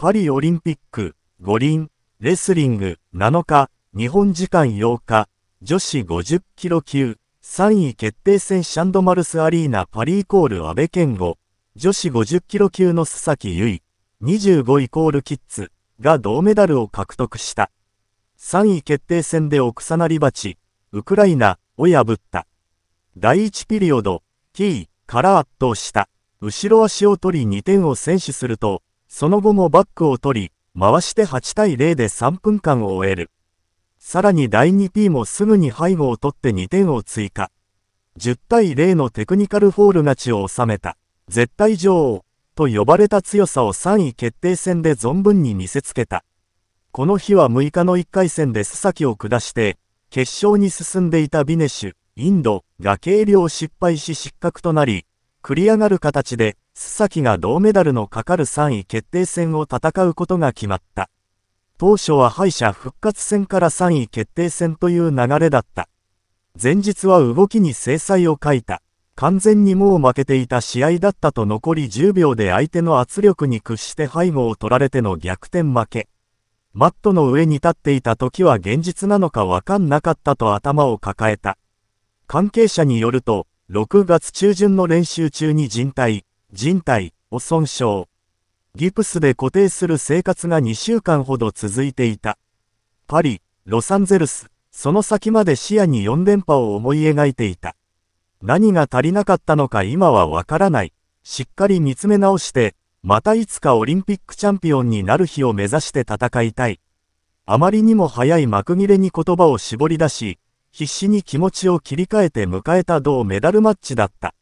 パリオリンピック、五輪、レスリング、7日、日本時間8日、女子50キロ級、3位決定戦シャンドマルスアリーナパリイコール安倍健吾、女子50キロ級の須崎優衣、25イコールキッズが銅メダルを獲得した。3位決定戦で奥さなり鉢、ウクライナを破った。第1ピリオド、T から圧倒した。後ろ足を取り2点を先取すると、その後もバックを取り、回して8対0で3分間を終える。さらに第 2P もすぐに背後を取って2点を追加。10対0のテクニカルフォール勝ちを収めた。絶対女王と呼ばれた強さを3位決定戦で存分に見せつけた。この日は6日の1回戦で須崎を下して、決勝に進んでいたビネシュ、インドが計量失敗し失格となり、繰り上がる形で、須崎が銅メダルのかかる3位決定戦を戦うことが決まった。当初は敗者復活戦から3位決定戦という流れだった。前日は動きに制裁を書いた。完全にもう負けていた試合だったと残り10秒で相手の圧力に屈して背後を取られての逆転負け。マットの上に立っていた時は現実なのかわかんなかったと頭を抱えた。関係者によると、6月中旬の練習中に人体、人体を損傷。ギプスで固定する生活が2週間ほど続いていた。パリ、ロサンゼルス、その先まで視野に4連覇を思い描いていた。何が足りなかったのか今はわからない。しっかり見つめ直して、またいつかオリンピックチャンピオンになる日を目指して戦いたい。あまりにも早い幕切れに言葉を絞り出し、必死に気持ちを切り替えて迎えた同メダルマッチだった。